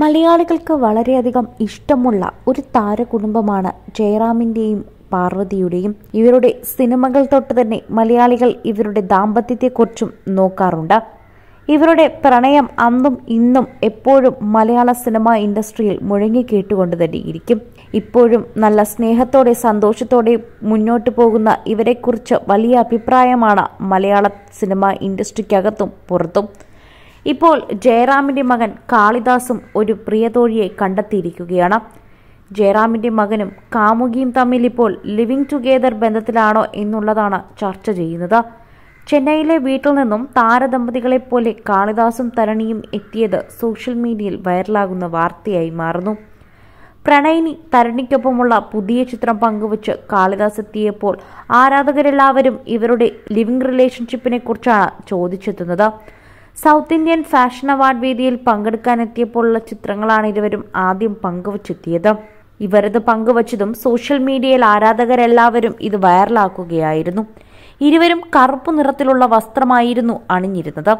മലയാളികൾക്ക് വളരെയധികം ഇഷ്ടമുള്ള ഒരു താരകുടുംബമാണ് ജയറാമിൻ്റെയും പാർവതിയുടെയും ഇവരുടെ സിനിമകൾ തൊട്ട് തന്നെ മലയാളികൾ ഇവരുടെ ദാമ്പത്യത്തെക്കുറിച്ചും നോക്കാറുണ്ട് ഇവരുടെ പ്രണയം അന്നും ഇന്നും എപ്പോഴും മലയാള സിനിമാ ഇൻഡസ്ട്രിയിൽ മുഴങ്ങി കേട്ടുകൊണ്ട് ഇരിക്കും ഇപ്പോഴും നല്ല സ്നേഹത്തോടെ സന്തോഷത്തോടെ മുന്നോട്ട് പോകുന്ന ഇവരെക്കുറിച്ച് വലിയ അഭിപ്രായമാണ് മലയാള സിനിമാ ഇൻഡസ്ട്രിക്കകത്തും പുറത്തും ഇപ്പോൾ ജയറാമിൻ്റെ മകൻ കാളിദാസും ഒരു പ്രിയതോഴിയെ കണ്ടെത്തിയിരിക്കുകയാണ് ജയറാമിൻ്റെ മകനും കാമുകിയും തമ്മിൽ ഇപ്പോൾ ലിവിംഗ് ടുഗെദർ ബന്ധത്തിലാണോ എന്നുള്ളതാണ് ചർച്ച ചെയ്യുന്നത് ചെന്നൈയിലെ വീട്ടിൽ നിന്നും താരദമ്പതികളെപ്പോലെ കാളിദാസും തരണിയും എത്തിയത് സോഷ്യൽ മീഡിയയിൽ വൈറലാകുന്ന വാർത്തയായി മാറുന്നു പ്രണയിനി തരണിക്കൊപ്പമുള്ള പുതിയ ചിത്രം പങ്കുവച്ച് കാളിദാസ് എത്തിയപ്പോൾ ആരാധകരെല്ലാവരും ഇവരുടെ ലിവിംഗ് റിലേഷൻഷിപ്പിനെ കുറിച്ചാണ് ചോദിച്ചെത്തുന്നത് സൗത്ത് ഇന്ത്യൻ ഫാഷൻ അവാർഡ് വേദിയിൽ പങ്കെടുക്കാനെത്തിയപ്പോഴുള്ള ചിത്രങ്ങളാണ് ഇരുവരും ആദ്യം പങ്കുവച്ചെത്തിയത് ഇവരത് പങ്കുവച്ചതും സോഷ്യൽ മീഡിയയിൽ ആരാധകരെല്ലാവരും ഇത് വൈറലാക്കുകയായിരുന്നു ഇരുവരും കറുപ്പ് നിറത്തിലുള്ള വസ്ത്രമായിരുന്നു അണിഞ്ഞിരുന്നത്